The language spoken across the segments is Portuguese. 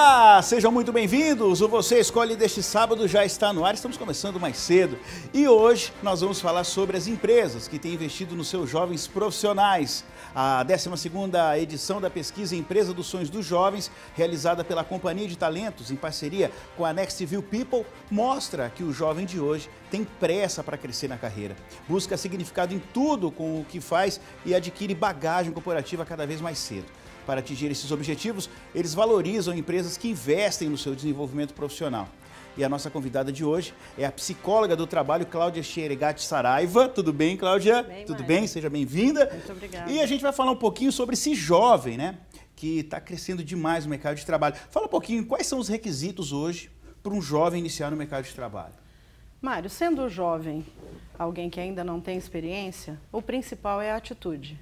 Olá, sejam muito bem-vindos. O Você Escolhe deste sábado já está no ar. Estamos começando mais cedo. E hoje nós vamos falar sobre as empresas que têm investido nos seus jovens profissionais. A 12 edição da pesquisa Empresa dos Sonhos dos Jovens, realizada pela Companhia de Talentos em parceria com a Next View People, mostra que o jovem de hoje tem pressa para crescer na carreira. Busca significado em tudo com o que faz e adquire bagagem corporativa cada vez mais cedo. Para atingir esses objetivos, eles valorizam empresas que investem no seu desenvolvimento profissional. E a nossa convidada de hoje é a psicóloga do trabalho, Cláudia Xeregat Saraiva. Tudo bem, Cláudia? Bem, Tudo bem? Seja bem-vinda. Muito obrigada. E a gente vai falar um pouquinho sobre esse jovem, né? Que está crescendo demais no mercado de trabalho. Fala um pouquinho, quais são os requisitos hoje para um jovem iniciar no mercado de trabalho? Mário, sendo jovem, alguém que ainda não tem experiência, o principal é a atitude.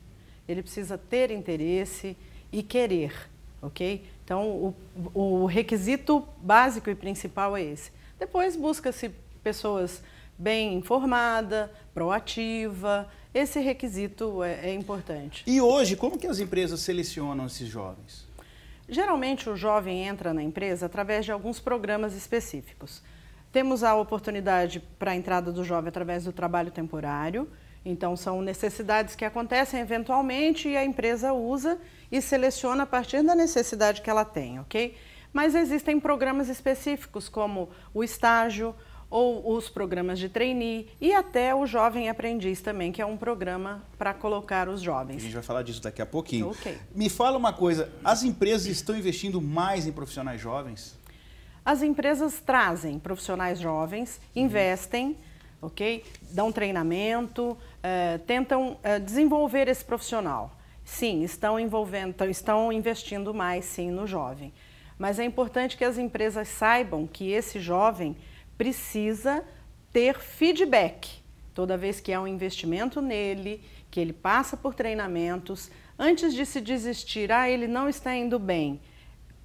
Ele precisa ter interesse, e querer, ok? Então, o, o requisito básico e principal é esse. Depois, busca-se pessoas bem informadas, proativa. Esse requisito é, é, importante. E hoje, como que as empresas selecionam esses jovens? Geralmente o jovem entra na empresa através de alguns programas específicos. Temos a oportunidade para a entrada do jovem através do trabalho temporário, então, são necessidades que acontecem eventualmente e a empresa usa e seleciona a partir da necessidade que ela tem, ok? Mas existem programas específicos, como o estágio ou os programas de trainee e até o Jovem Aprendiz também, que é um programa para colocar os jovens. A gente vai falar disso daqui a pouquinho. Ok. Me fala uma coisa, as empresas estão investindo mais em profissionais jovens? As empresas trazem profissionais jovens, investem, ok? Dão treinamento, eh, tentam eh, desenvolver esse profissional. Sim, estão envolvendo, estão investindo mais sim no jovem. Mas é importante que as empresas saibam que esse jovem precisa ter feedback toda vez que há um investimento nele, que ele passa por treinamentos, antes de se desistir, ah, ele não está indo bem.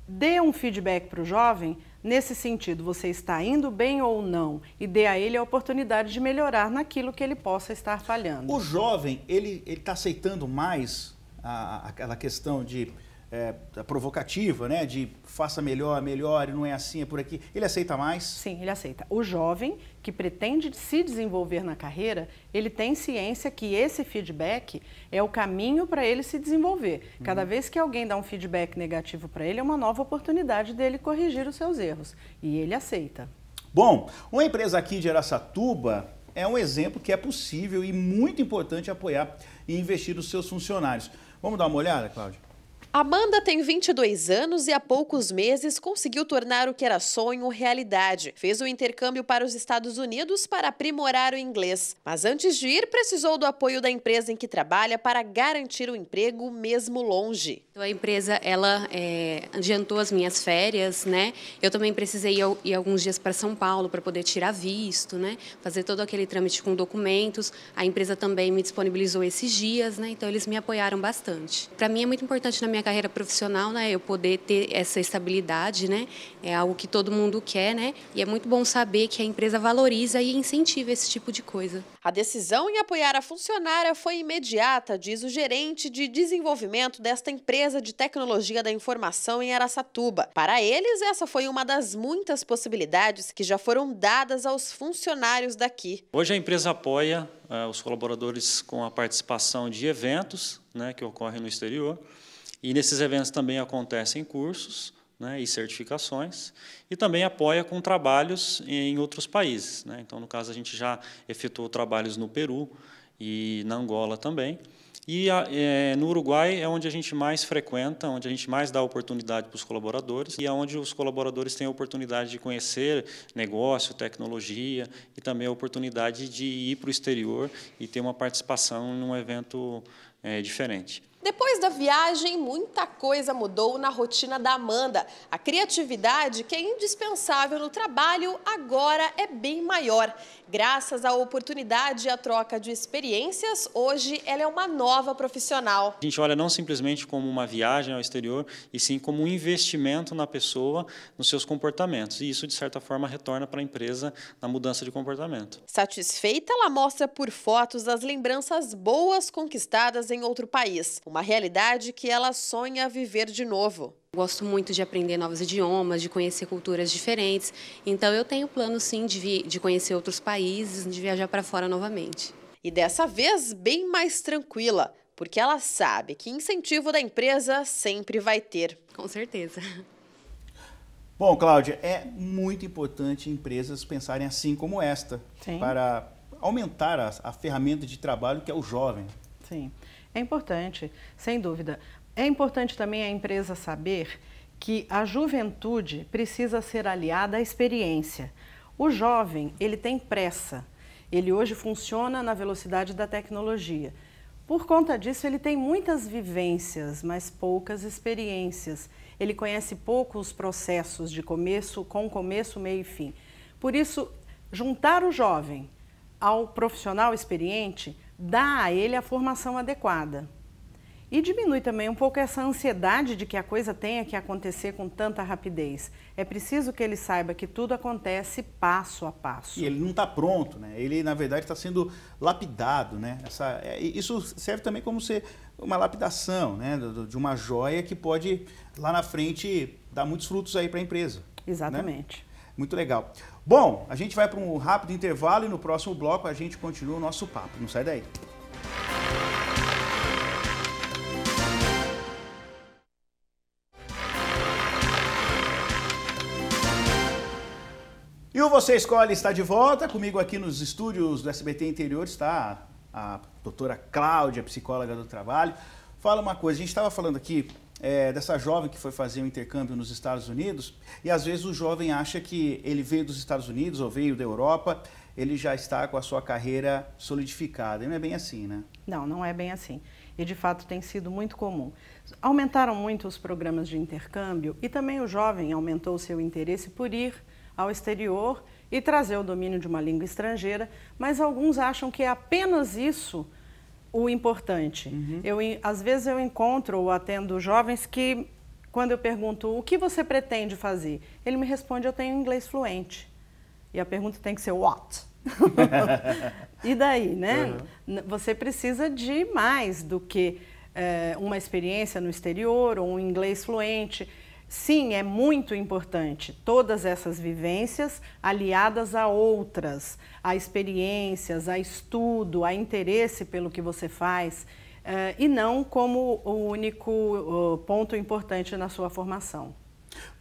Dê um feedback para o jovem Nesse sentido, você está indo bem ou não e dê a ele a oportunidade de melhorar naquilo que ele possa estar falhando. O jovem, ele está aceitando mais a, aquela questão de é, provocativa, né? De faça melhor, melhore, não é assim, é por aqui. Ele aceita mais? Sim, ele aceita. O jovem que pretende se desenvolver na carreira, ele tem ciência que esse feedback é o caminho para ele se desenvolver. Cada uhum. vez que alguém dá um feedback negativo para ele, é uma nova oportunidade dele corrigir os seus erros. E ele aceita. Bom, uma empresa aqui de Aracatuba é um exemplo que é possível e muito importante apoiar e investir nos seus funcionários. Vamos dar uma olhada, Cláudio? Amanda tem 22 anos e há poucos meses conseguiu tornar o que era sonho realidade. Fez o um intercâmbio para os Estados Unidos para aprimorar o inglês. Mas antes de ir, precisou do apoio da empresa em que trabalha para garantir o emprego mesmo longe. A empresa, ela é, adiantou as minhas férias, né? Eu também precisei ir alguns dias para São Paulo para poder tirar visto, né? Fazer todo aquele trâmite com documentos. A empresa também me disponibilizou esses dias, né? Então eles me apoiaram bastante. Para mim é muito importante na minha minha carreira profissional, né? Eu poder ter essa estabilidade, né? É algo que todo mundo quer, né? E é muito bom saber que a empresa valoriza e incentiva esse tipo de coisa. A decisão em apoiar a funcionária foi imediata, diz o gerente de desenvolvimento desta empresa de tecnologia da informação em Araçatuba. Para eles, essa foi uma das muitas possibilidades que já foram dadas aos funcionários daqui. Hoje a empresa apoia eh, os colaboradores com a participação de eventos né, que ocorrem no exterior. E nesses eventos também acontecem cursos né, e certificações, e também apoia com trabalhos em outros países. Né? Então, no caso, a gente já efetuou trabalhos no Peru e na Angola também. E é, no Uruguai é onde a gente mais frequenta, onde a gente mais dá oportunidade para os colaboradores e é onde os colaboradores têm a oportunidade de conhecer negócio, tecnologia e também a oportunidade de ir para o exterior e ter uma participação em um evento é, diferente. Depois da viagem, muita coisa mudou na rotina da Amanda. A criatividade, que é indispensável no trabalho, agora é bem maior. Graças à oportunidade e à troca de experiências, hoje ela é uma nova profissional. A gente olha não simplesmente como uma viagem ao exterior, e sim como um investimento na pessoa, nos seus comportamentos. E isso, de certa forma, retorna para a empresa na mudança de comportamento. Satisfeita, ela mostra por fotos as lembranças boas conquistadas em outro país uma realidade que ela sonha viver de novo. Gosto muito de aprender novos idiomas, de conhecer culturas diferentes, então eu tenho plano sim de, de conhecer outros países, de viajar para fora novamente. E dessa vez bem mais tranquila, porque ela sabe que incentivo da empresa sempre vai ter. Com certeza. Bom, Cláudia, é muito importante empresas pensarem assim como esta, Sim. para aumentar a, a ferramenta de trabalho que é o jovem. Sim. É importante, sem dúvida. É importante também a empresa saber que a juventude precisa ser aliada à experiência. O jovem, ele tem pressa. Ele hoje funciona na velocidade da tecnologia. Por conta disso, ele tem muitas vivências, mas poucas experiências. Ele conhece pouco os processos de começo, com começo, meio e fim. Por isso, juntar o jovem ao profissional experiente dá a ele a formação adequada. E diminui também um pouco essa ansiedade de que a coisa tenha que acontecer com tanta rapidez. É preciso que ele saiba que tudo acontece passo a passo. E ele não está pronto, né? Ele, na verdade, está sendo lapidado, né? Essa, é, isso serve também como ser uma lapidação, né? De uma joia que pode, lá na frente, dar muitos frutos aí para a empresa. Né? Exatamente. Né? Muito legal. Bom, a gente vai para um rápido intervalo e no próximo bloco a gente continua o nosso papo. Não sai daí. E o Você Escolhe está de volta. Comigo aqui nos estúdios do SBT Interior está a doutora Cláudia, psicóloga do trabalho. Fala uma coisa, a gente estava falando aqui é, dessa jovem que foi fazer um intercâmbio nos Estados Unidos, e às vezes o jovem acha que ele veio dos Estados Unidos ou veio da Europa, ele já está com a sua carreira solidificada. E não é bem assim, né? Não, não é bem assim. E de fato tem sido muito comum. Aumentaram muito os programas de intercâmbio e também o jovem aumentou o seu interesse por ir ao exterior e trazer o domínio de uma língua estrangeira, mas alguns acham que é apenas isso o importante. Uhum. Eu, às vezes eu encontro ou atendo jovens que, quando eu pergunto o que você pretende fazer, ele me responde: eu tenho inglês fluente. E a pergunta tem que ser what? e daí, né? Uhum. Você precisa de mais do que é, uma experiência no exterior ou um inglês fluente. Sim, é muito importante todas essas vivências aliadas a outras, a experiências, a estudo, a interesse pelo que você faz, eh, e não como o único ponto importante na sua formação.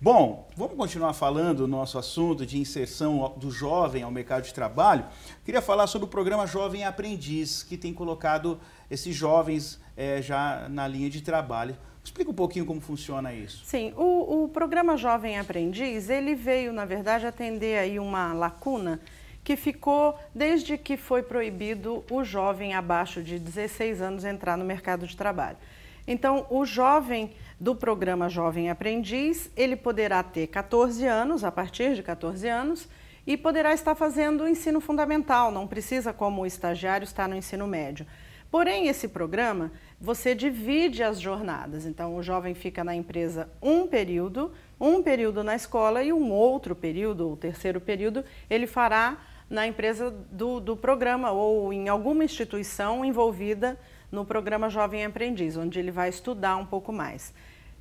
Bom, vamos continuar falando do nosso assunto de inserção do jovem ao mercado de trabalho. Queria falar sobre o programa Jovem Aprendiz, que tem colocado esses jovens é, já na linha de trabalho. Explica um pouquinho como funciona isso. Sim, o, o programa Jovem Aprendiz, ele veio, na verdade, atender aí uma lacuna que ficou desde que foi proibido o jovem abaixo de 16 anos entrar no mercado de trabalho. Então, o jovem do programa Jovem Aprendiz, ele poderá ter 14 anos, a partir de 14 anos, e poderá estar fazendo o ensino fundamental, não precisa, como estagiário, estar no ensino médio. Porém, esse programa você divide as jornadas. Então, o jovem fica na empresa um período, um período na escola e um outro período, o terceiro período, ele fará na empresa do, do programa ou em alguma instituição envolvida no programa Jovem Aprendiz, onde ele vai estudar um pouco mais.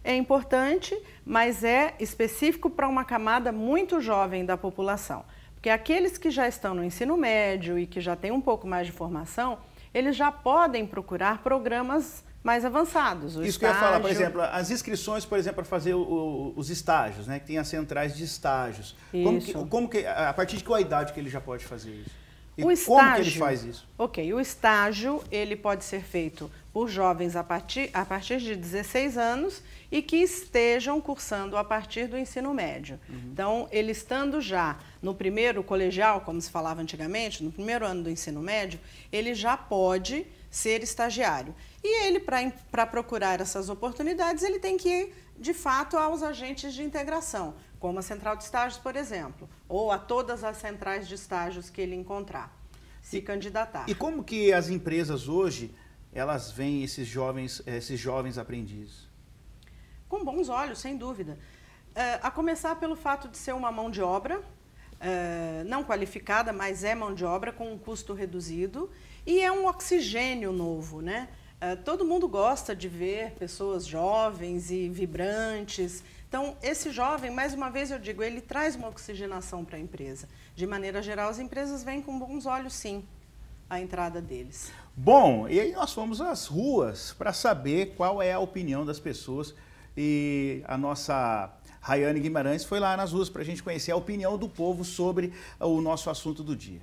É importante, mas é específico para uma camada muito jovem da população. Porque aqueles que já estão no ensino médio e que já têm um pouco mais de formação, eles já podem procurar programas mais avançados. Isso estágio... que eu ia falar, por exemplo, as inscrições, por exemplo, para fazer o, o, os estágios, né? Que tem as centrais de estágios. Isso. Como que, como que, a partir de qual idade que ele já pode fazer isso? E o como estágio, que ele faz isso? Ok, o estágio ele pode ser feito por jovens a partir, a partir de 16 anos e que estejam cursando a partir do ensino médio. Uhum. Então, ele estando já no primeiro colegial, como se falava antigamente, no primeiro ano do ensino médio, ele já pode ser estagiário. E ele, para procurar essas oportunidades, ele tem que ir, de fato, aos agentes de integração, como a central de estágios, por exemplo, ou a todas as centrais de estágios que ele encontrar, se e, candidatar. E como que as empresas hoje elas veem esses jovens, esses jovens aprendizes? Com bons olhos, sem dúvida. Uh, a começar pelo fato de ser uma mão de obra Uh, não qualificada, mas é mão de obra com um custo reduzido e é um oxigênio novo, né? Uh, todo mundo gosta de ver pessoas jovens e vibrantes então, esse jovem, mais uma vez eu digo, ele traz uma oxigenação para a empresa. De maneira geral, as empresas vêm com bons olhos, sim, a entrada deles. Bom, e aí nós fomos às ruas para saber qual é a opinião das pessoas. E a nossa Rayane Guimarães foi lá nas ruas para a gente conhecer a opinião do povo sobre o nosso assunto do dia.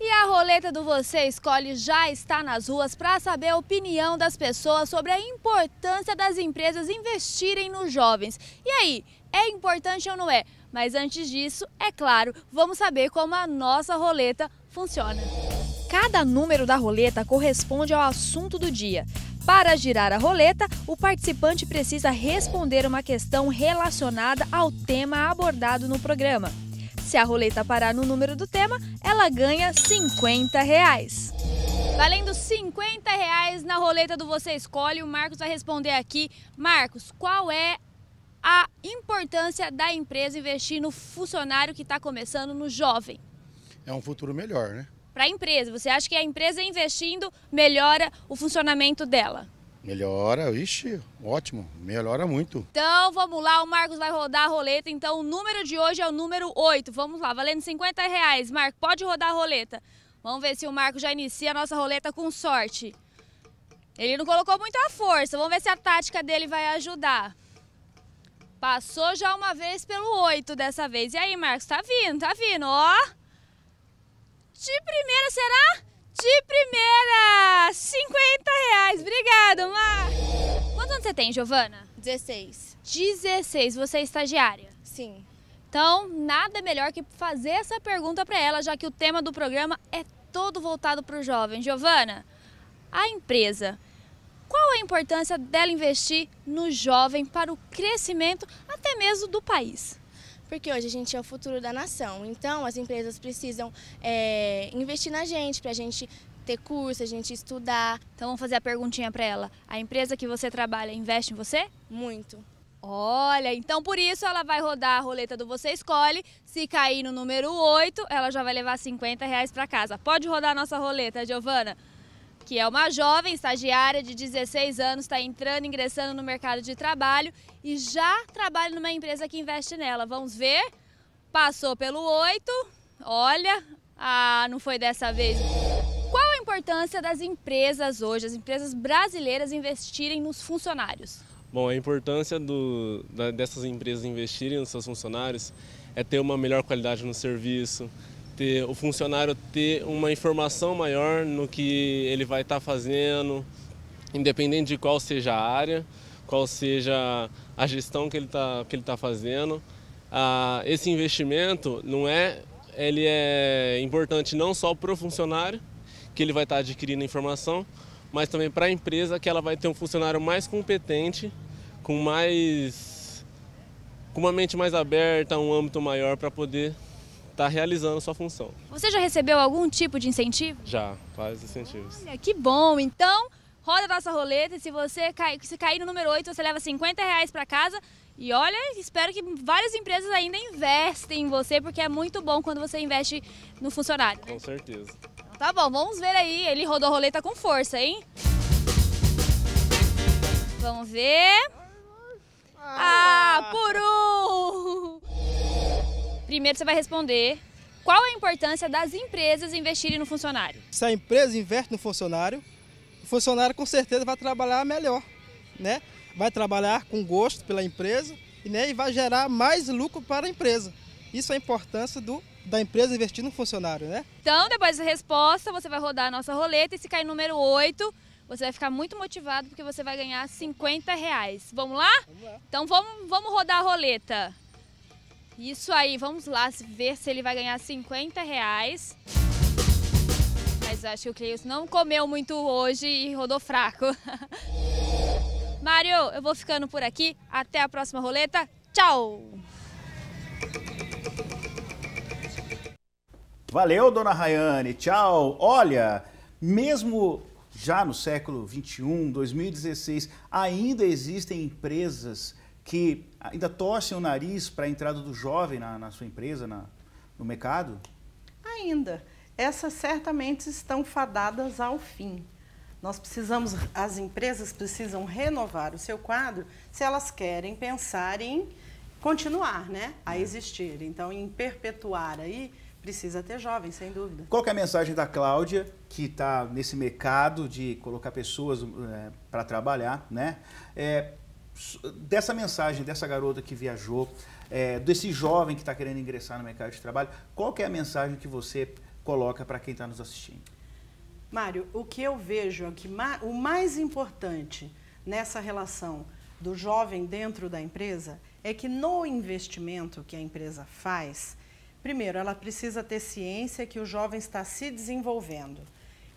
E a roleta do Você Escolhe já está nas ruas para saber a opinião das pessoas sobre a importância das empresas investirem nos jovens. E aí, é importante ou não é? Mas antes disso, é claro, vamos saber como a nossa roleta funciona. Cada número da roleta corresponde ao assunto do dia. Para girar a roleta, o participante precisa responder uma questão relacionada ao tema abordado no programa se a roleta parar no número do tema, ela ganha 50 reais. Valendo 50 reais na roleta do Você Escolhe, o Marcos vai responder aqui. Marcos, qual é a importância da empresa investir no funcionário que está começando, no jovem? É um futuro melhor, né? Para a empresa, você acha que a empresa investindo melhora o funcionamento dela? Melhora, ixi, ótimo, melhora muito. Então vamos lá, o Marcos vai rodar a roleta. Então o número de hoje é o número 8. Vamos lá, valendo 50 reais. Marcos pode rodar a roleta. Vamos ver se o Marcos já inicia a nossa roleta com sorte. Ele não colocou muita força, vamos ver se a tática dele vai ajudar. Passou já uma vez pelo 8 dessa vez. E aí, Marcos, tá vindo, tá vindo, ó. De primeira, será? De primeira! 50 reais! Obrigado, Mar! Quantos anos você tem, Giovana? 16. 16, você é estagiária? Sim. Então, nada melhor que fazer essa pergunta para ela, já que o tema do programa é todo voltado para o jovem. Giovana, a empresa, qual a importância dela investir no jovem para o crescimento até mesmo do país? porque hoje a gente é o futuro da nação. Então, as empresas precisam é, investir na gente, para a gente ter curso, a gente estudar. Então, vamos fazer a perguntinha para ela. A empresa que você trabalha investe em você? Muito. Olha, então por isso ela vai rodar a roleta do Você Escolhe. Se cair no número 8, ela já vai levar 50 reais para casa. Pode rodar a nossa roleta, Giovana? que é uma jovem estagiária de 16 anos, está entrando, ingressando no mercado de trabalho e já trabalha numa empresa que investe nela. Vamos ver? Passou pelo 8, olha, ah, não foi dessa vez. Qual a importância das empresas hoje, as empresas brasileiras investirem nos funcionários? Bom, a importância do, da, dessas empresas investirem nos seus funcionários é ter uma melhor qualidade no serviço, ter, o funcionário ter uma informação maior no que ele vai estar tá fazendo, independente de qual seja a área, qual seja a gestão que ele está tá fazendo. Ah, esse investimento não é, ele é importante não só para o funcionário, que ele vai estar tá adquirindo informação, mas também para a empresa, que ela vai ter um funcionário mais competente, com mais com uma mente mais aberta, um âmbito maior para poder está realizando sua função. Você já recebeu algum tipo de incentivo? Já, vários incentivos. Olha, que bom! Então, roda a nossa roleta e se você cair, se cair no número 8, você leva 50 reais para casa. E olha, espero que várias empresas ainda investem em você, porque é muito bom quando você investe no funcionário. Com certeza. Então, tá bom, vamos ver aí. Ele rodou a roleta com força, hein? Vamos ver. Ah, por um! Primeiro você vai responder qual a importância das empresas investirem no funcionário. Se a empresa investe no funcionário, o funcionário com certeza vai trabalhar melhor, né? Vai trabalhar com gosto pela empresa né, e vai gerar mais lucro para a empresa. Isso é a importância do, da empresa investir no funcionário, né? Então, depois da resposta, você vai rodar a nossa roleta e se cair número 8, você vai ficar muito motivado porque você vai ganhar 50 reais. Vamos lá? Vamos lá. Então vamos, vamos rodar a roleta. Isso aí, vamos lá ver se ele vai ganhar 50 reais. Mas acho que o Cleius não comeu muito hoje e rodou fraco. Mário, eu vou ficando por aqui. Até a próxima roleta. Tchau! Valeu, dona Rayane. Tchau. Olha, mesmo já no século 21, 2016, ainda existem empresas que ainda torcem o nariz para a entrada do jovem na, na sua empresa, na, no mercado? Ainda. Essas certamente estão fadadas ao fim. Nós precisamos, as empresas precisam renovar o seu quadro se elas querem pensar em continuar, né, a é. existir. Então, em perpetuar aí, precisa ter jovens, sem dúvida. Qual é a mensagem da Cláudia, que está nesse mercado de colocar pessoas é, para trabalhar, né? É, dessa mensagem dessa garota que viajou, é, desse jovem que está querendo ingressar no mercado de trabalho, qual é a mensagem que você coloca para quem está nos assistindo? Mário, o que eu vejo é que ma o mais importante nessa relação do jovem dentro da empresa é que no investimento que a empresa faz, primeiro, ela precisa ter ciência que o jovem está se desenvolvendo.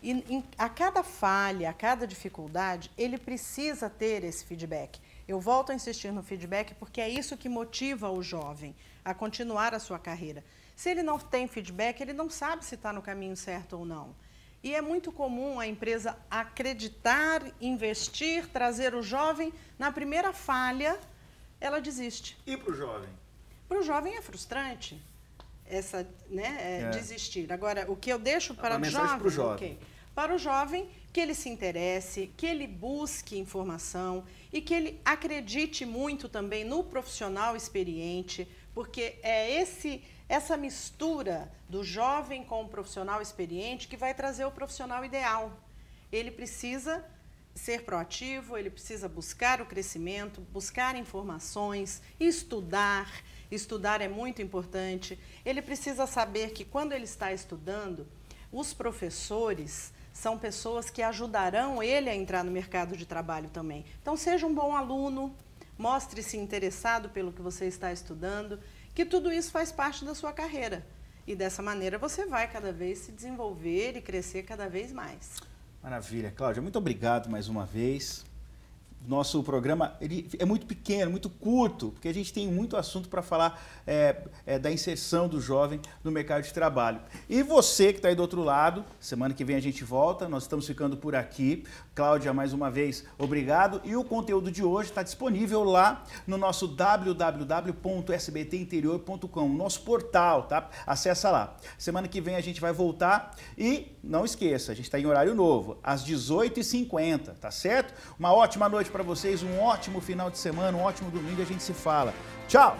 E em, a cada falha, a cada dificuldade, ele precisa ter esse feedback eu volto a insistir no feedback porque é isso que motiva o jovem a continuar a sua carreira. Se ele não tem feedback, ele não sabe se está no caminho certo ou não. E é muito comum a empresa acreditar, investir, trazer o jovem. Na primeira falha, ela desiste. E para o jovem? Para o jovem é frustrante essa, né, é, é. desistir. Agora, o que eu deixo para o jovem, para é o jovem okay para o jovem que ele se interesse, que ele busque informação e que ele acredite muito também no profissional experiente, porque é esse essa mistura do jovem com o profissional experiente que vai trazer o profissional ideal. Ele precisa ser proativo, ele precisa buscar o crescimento, buscar informações, estudar. Estudar é muito importante. Ele precisa saber que quando ele está estudando, os professores são pessoas que ajudarão ele a entrar no mercado de trabalho também. Então, seja um bom aluno, mostre-se interessado pelo que você está estudando, que tudo isso faz parte da sua carreira. E dessa maneira você vai cada vez se desenvolver e crescer cada vez mais. Maravilha, Cláudia, muito obrigado mais uma vez nosso programa ele é muito pequeno, muito curto, porque a gente tem muito assunto para falar é, é, da inserção do jovem no mercado de trabalho. E você que está aí do outro lado, semana que vem a gente volta, nós estamos ficando por aqui. Cláudia, mais uma vez, obrigado. E o conteúdo de hoje está disponível lá no nosso www.sbtinterior.com, nosso portal, tá? Acessa lá. Semana que vem a gente vai voltar e não esqueça, a gente está em horário novo, às 18h50, tá certo? Uma ótima noite hoje para vocês. Um ótimo final de semana, um ótimo domingo. A gente se fala. Tchau!